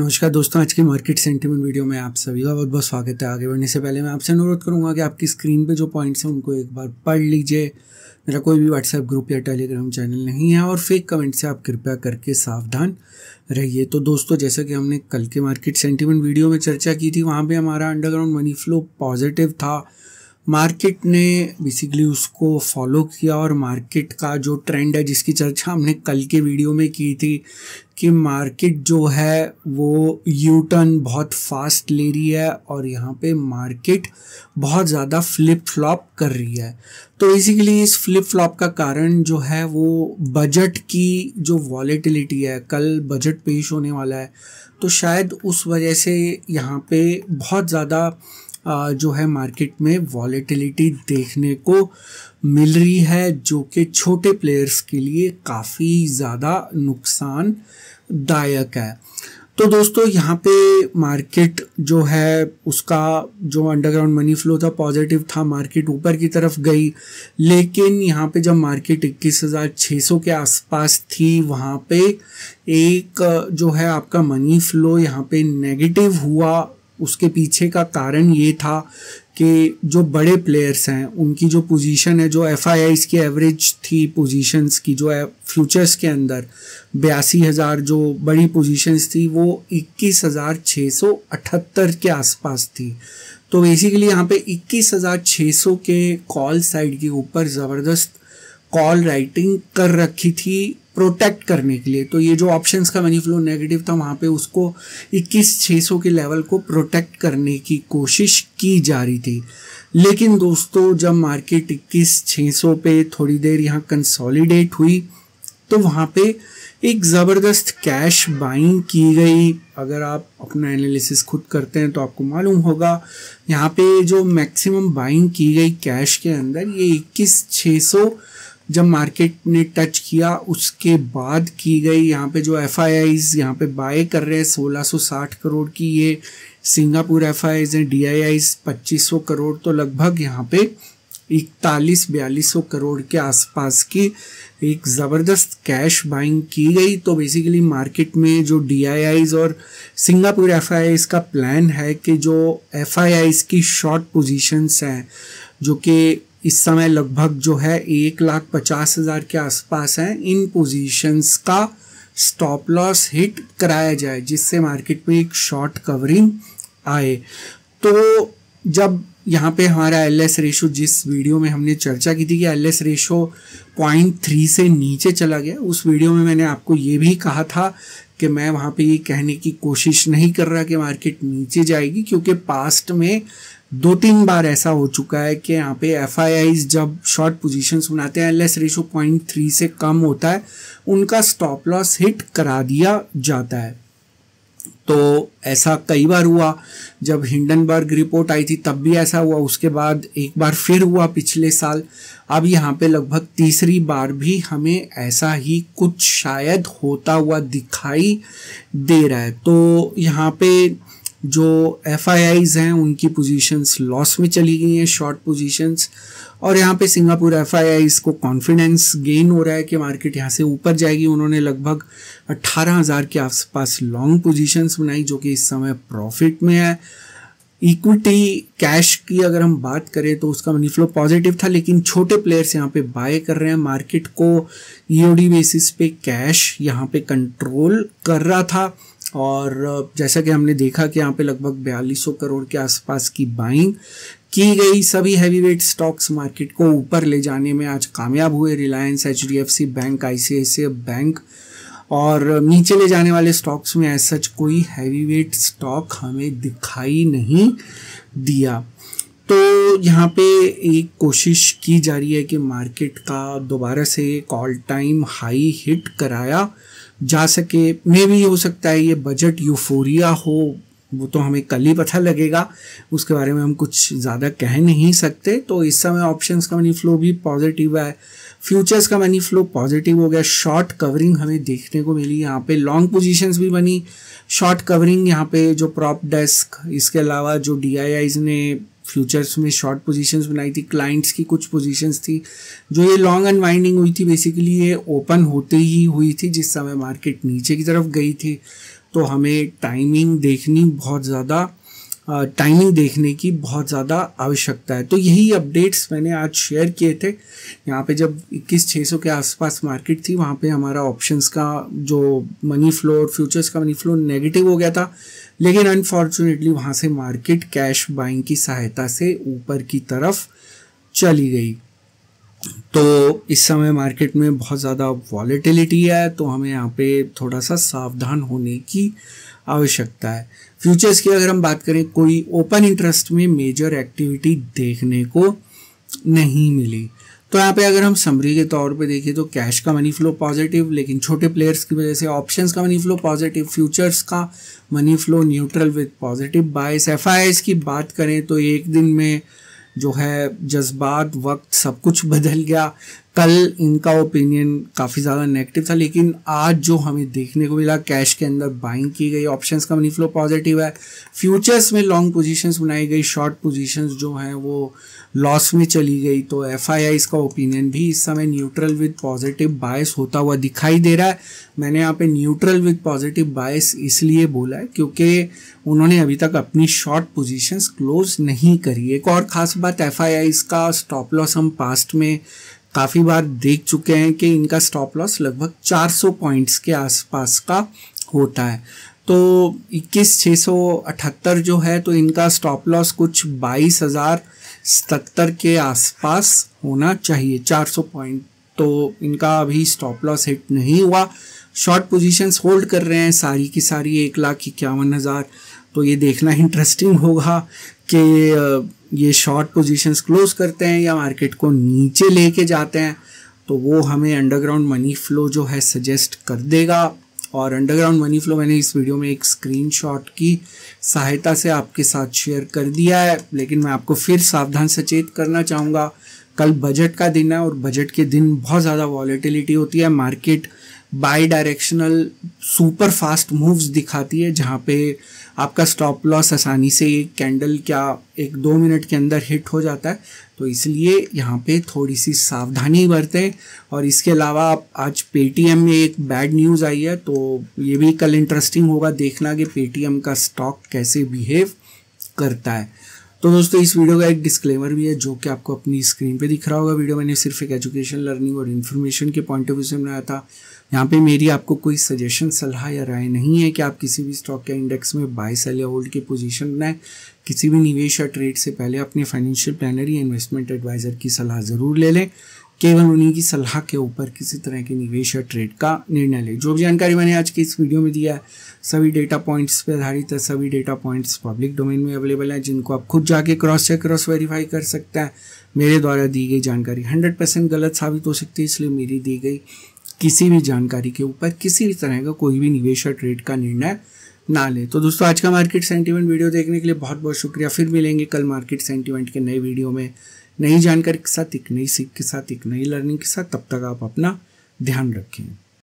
नमस्कार दोस्तों आज के मार्केट सेंटीमेंट वीडियो में आप सभी का बहुत बहुत स्वागत है आगे बढ़ने से पहले मैं आपसे अनुरोध करूंगा कि आपकी स्क्रीन पे जो पॉइंट्स हैं उनको एक बार पढ़ लीजिए मेरा कोई भी व्हाट्सएप ग्रुप या टेलीग्राम चैनल नहीं है और फेक कमेंट से आप कृपया करके सावधान रहिए तो दोस्तों जैसा कि हमने कल के मार्केट सेंटिमेंट वीडियो में चर्चा की थी वहाँ पर हमारा अंडरग्राउंड मनी फ्लो पॉजिटिव था मार्केट ने बेसिकली उसको फॉलो किया और मार्केट का जो ट्रेंड है जिसकी चर्चा हमने कल के वीडियो में की थी कि मार्केट जो है वो यू टर्न बहुत फास्ट ले रही है और यहाँ पे मार्केट बहुत ज़्यादा फ्लिप फ्लॉप कर रही है तो बेसिकली इस फ्लिप फ्लॉप का कारण जो है वो बजट की जो वॉलेटिलिटी है कल बजट पेश होने वाला है तो शायद उस वजह से यहाँ पे बहुत ज़्यादा जो है मार्केट में वॉलेटिलिटी देखने को मिल रही है जो कि छोटे प्लेयर्स के लिए काफ़ी ज़्यादा नुकसानदायक है तो दोस्तों यहाँ पे मार्केट जो है उसका जो अंडरग्राउंड मनी फ्लो था पॉजिटिव था मार्केट ऊपर की तरफ गई लेकिन यहाँ पे जब मार्केट 21,600 के आसपास थी वहाँ पे एक जो है आपका मनी फ्लो यहाँ पे नेगेटिव हुआ उसके पीछे का कारण ये था कि जो बड़े प्लेयर्स हैं उनकी जो पोजीशन है जो एफ की एवरेज थी पोजीशंस की जो फ्यूचर्स के अंदर बयासी हज़ार जो बड़ी पोजीशंस थी वो इक्कीस हज़ार छः सौ अठहत्तर के आसपास थी तो बेसिकली यहाँ पे इक्कीस हज़ार छः सौ के कॉल साइड के ऊपर ज़बरदस्त कॉल राइटिंग कर रखी थी प्रोटेक्ट करने के लिए तो ये जो ऑप्शन का मनी फ्लो नेगेटिव था वहाँ पे उसको इक्कीस छः सौ के लेवल को प्रोटेक्ट करने की कोशिश की जा रही थी लेकिन दोस्तों जब मार्केट इक्कीस छः सौ पे थोड़ी देर यहाँ कंसोलिडेट हुई तो वहाँ पे एक ज़बरदस्त कैश बाइंग की गई अगर आप अपना एनालिसिस खुद करते हैं तो आपको मालूम होगा यहाँ पे जो मैक्सिमम बाइंग की गई कैश के अंदर ये इक्कीस छः सौ जब मार्केट ने टच किया उसके बाद की गई यहाँ पे जो एफ आई आईज यहाँ पे बाय कर रहे हैं 1660 करोड़ की ये सिंगापुर एफ आई आईज हैं डी आई आईज पच्चीस करोड़ तो लगभग यहाँ पे इकतालीस बयालीस सौ करोड़ के आसपास की एक ज़बरदस्त कैश बाइंग की गई तो बेसिकली मार्केट में जो डी आई आईज़ और सिंगापुर एफ आई का प्लान है कि जो एफ आई आईज़ की शॉर्ट पोजिशंस हैं जो कि इस समय लगभग जो है एक लाख पचास हज़ार के आसपास हैं इन पोजीशंस का स्टॉप लॉस हिट कराया जाए जिससे मार्केट में एक शॉर्ट कवरिंग आए तो जब यहाँ पे हमारा एल एस रेशो जिस वीडियो में हमने चर्चा की थी कि L S ratio point three से नीचे चला गया उस वीडियो में मैंने आपको ये भी कहा था कि मैं वहाँ पे ये कहने की कोशिश नहीं कर रहा कि मार्केट नीचे जाएगी क्योंकि पास्ट में दो तीन बार ऐसा हो चुका है कि यहाँ पे एफ जब शॉर्ट पोजीशंस बनाते हैं L S ratio point three से कम होता है उनका स्टॉप लॉस हिट करा दिया जाता है तो ऐसा कई बार हुआ जब हिंडनबर्ग रिपोर्ट आई थी तब भी ऐसा हुआ उसके बाद एक बार फिर हुआ पिछले साल अब यहाँ पे लगभग तीसरी बार भी हमें ऐसा ही कुछ शायद होता हुआ दिखाई दे रहा है तो यहाँ पे जो एफ हैं उनकी पोजीशंस लॉस में चली गई हैं शॉर्ट पोजीशंस और यहाँ पे सिंगापुर एफ को कॉन्फिडेंस गेन हो रहा है कि मार्केट यहाँ से ऊपर जाएगी उन्होंने लगभग 18,000 के आसपास लॉन्ग पोजीशंस बनाई जो कि इस समय प्रॉफिट में है इक्विटी कैश की अगर हम बात करें तो उसका मनी फ्लो पॉजिटिव था लेकिन छोटे प्लेयर्स यहाँ पे बाय कर रहे हैं मार्केट को ईओडी e बेसिस पे कैश यहाँ पे कंट्रोल कर रहा था और जैसा कि हमने देखा कि यहाँ पे लगभग बयालीस करोड़ के आसपास की बाइंग की गई सभी हैवी वेट स्टॉक्स मार्केट को ऊपर ले जाने में आज कामयाब हुए Reliance H bank I bank और नीचे ले जाने वाले स्टॉक्स में ऐसा सच कोई हैवी वेट स्टॉक हमें दिखाई नहीं दिया तो यहाँ पे एक कोशिश की जा रही है कि मार्केट का दोबारा से एक ऑल टाइम हाई हिट कराया जा सके मे भी हो सकता है ये बजट यूफोरिया हो वो तो हमें कल ही पता लगेगा उसके बारे में हम कुछ ज़्यादा कह नहीं सकते तो इस समय ऑप्शंस का मनी फ्लो भी पॉजिटिव है फ्यूचर्स का मनी फ्लो पॉजिटिव हो गया शॉर्ट कवरिंग हमें देखने को मिली यहाँ पे लॉन्ग पोजीशंस भी बनी शॉर्ट कवरिंग यहाँ पे जो प्रॉप डेस्क इसके अलावा जो डी ने फ्यूचर्स में शॉर्ट पोजीशंस बनाई थी क्लाइंट्स की कुछ पोजीशंस थी जो ये लॉन्ग अनवाइंडिंग हुई थी बेसिकली ये ओपन होते ही हुई थी जिस समय मार्केट नीचे की तरफ गई थी तो हमें टाइमिंग देखनी बहुत ज़्यादा टाइमिंग देखने की बहुत ज़्यादा आवश्यकता है तो यही अपडेट्स मैंने आज शेयर किए थे यहाँ पे जब इक्कीस छः सौ के आसपास मार्केट थी वहाँ पे हमारा ऑप्शंस का जो मनी फ्लो और फ्यूचर्स का मनी फ्लो नेगेटिव हो गया था लेकिन अनफॉर्चुनेटली वहाँ से मार्केट कैश बाइंग की सहायता से ऊपर की तरफ चली गई तो इस समय मार्केट में बहुत ज़्यादा वॉलेटिलिटी है तो हमें यहाँ पे थोड़ा सा सावधान होने की आवश्यकता है फ्यूचर्स की अगर हम बात करें कोई ओपन इंटरेस्ट में मेजर एक्टिविटी देखने को नहीं मिली तो यहाँ पे अगर हम समरी के तौर पे देखें तो कैश का मनी फ्लो पॉजिटिव लेकिन छोटे प्लेयर्स की वजह से ऑप्शंस का मनी फ्लो पॉजिटिव फ्यूचर्स का money flow neutral with positive bias F की बात करें तो एक दिन में जो है जज्बात वक्त सब कुछ बदल गया कल इनका ओपिनियन काफ़ी ज़्यादा नेगेटिव था लेकिन आज जो हमें देखने को मिला कैश के अंदर बाइंग की गई ऑप्शंस का मनी फ्लो पॉजिटिव है फ्यूचर्स में लॉन्ग पोजीशंस बनाई गई शॉर्ट पोजीशंस जो हैं वो लॉस में चली गई तो एफ का ओपिनियन भी इस समय न्यूट्रल विद पॉजिटिव बायस होता हुआ दिखाई दे रहा है मैंने यहाँ पे न्यूट्रल विद पॉजिटिव बायस इसलिए बोला है क्योंकि उन्होंने अभी तक अपनी शॉर्ट पोजीशंस क्लोज नहीं करी एक और ख़ास बात एफ इसका स्टॉप लॉस हम पास्ट में काफ़ी बार देख चुके हैं कि इनका स्टॉप लॉस लगभग 400 पॉइंट्स के आसपास का होता है तो इक्कीस छः सौ अठहत्तर जो है तो इनका स्टॉप लॉस कुछ बाईस हज़ार सतर के आसपास होना चाहिए 400 पॉइंट तो इनका अभी स्टॉप लॉस हिट नहीं हुआ शॉर्ट पोजीशंस होल्ड कर रहे हैं सारी की सारी एक लाख इक्यावन हज़ार तो ये देखना इंटरेस्टिंग होगा कि ये शॉर्ट पोजीशंस क्लोज करते हैं या मार्केट को नीचे लेके जाते हैं तो वो हमें अंडरग्राउंड मनी फ्लो जो है सजेस्ट कर देगा और अंडरग्राउंड मनी फ्लो मैंने इस वीडियो में एक स्क्रीनशॉट की सहायता से आपके साथ शेयर कर दिया है लेकिन मैं आपको फिर सावधान सचेत करना चाहूँगा कल बजट का दिन है और बजट के दिन बहुत ज़्यादा वॉलीटिलिटी होती है market bidirectional super fast moves दिखाती है जहाँ पे आपका स्टॉप लॉस आसानी से एक कैंडल क्या एक दो मिनट के अंदर हिट हो जाता है तो इसलिए यहाँ पे थोड़ी सी सावधानी बरतें और इसके अलावा आप आज पेटीएम में एक बैड न्यूज़ आई है तो ये भी कल इंटरेस्टिंग होगा देखना कि पेटीएम का स्टॉक कैसे बिहेव करता है तो दोस्तों इस वीडियो का एक डिस्क्लेमर भी है जो कि आपको अपनी स्क्रीन पे दिख रहा होगा वीडियो मैंने सिर्फ एक एजुकेशन लर्निंग और इन्फॉर्मेशन के पॉइंट ऑफ व्यू से बनाया था यहाँ पे मेरी आपको कोई सजेशन सलाह या राय नहीं है कि आप किसी भी स्टॉक के इंडेक्स में बाय सेल या होल्ड की पोजीशन बनाएं किसी भी निवेश या ट्रेड से पहले अपने फाइनेंशियल प्लानर या इन्वेस्टमेंट एडवाइज़र की सलाह ज़रूर ले लें केवल उन्हीं की सलाह के ऊपर किसी तरह के निवेश या ट्रेड का निर्णय लें जो भी जानकारी मैंने आज के इस वीडियो में दिया है सभी डेटा पॉइंट्स पर आधारित है सभी डेटा पॉइंट्स पब्लिक डोमेन में अवेलेबल हैं जिनको आप खुद जाके क्रॉस चेक क्रॉस वेरीफाई कर सकते हैं मेरे द्वारा दी गई जानकारी हंड्रेड परसेंट गलत साबित हो सकती है इसलिए मेरी दी गई किसी भी जानकारी के ऊपर किसी भी तरह का कोई भी निवेश या ट्रेड का निर्णय ना ले तो दोस्तों आज का मार्केट सेंटीमेंट वीडियो देखने के लिए बहुत बहुत शुक्रिया फिर मिलेंगे कल मार्केट सेंटीमेंट के नए वीडियो में नई जानकारी के साथ एक नई सीख के साथ एक नई लर्निंग के साथ तब तक आप अपना ध्यान रखें